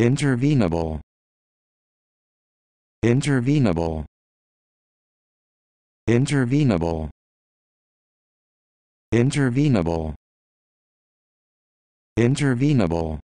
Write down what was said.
intervenable intervenable intervenable intervenable intervenable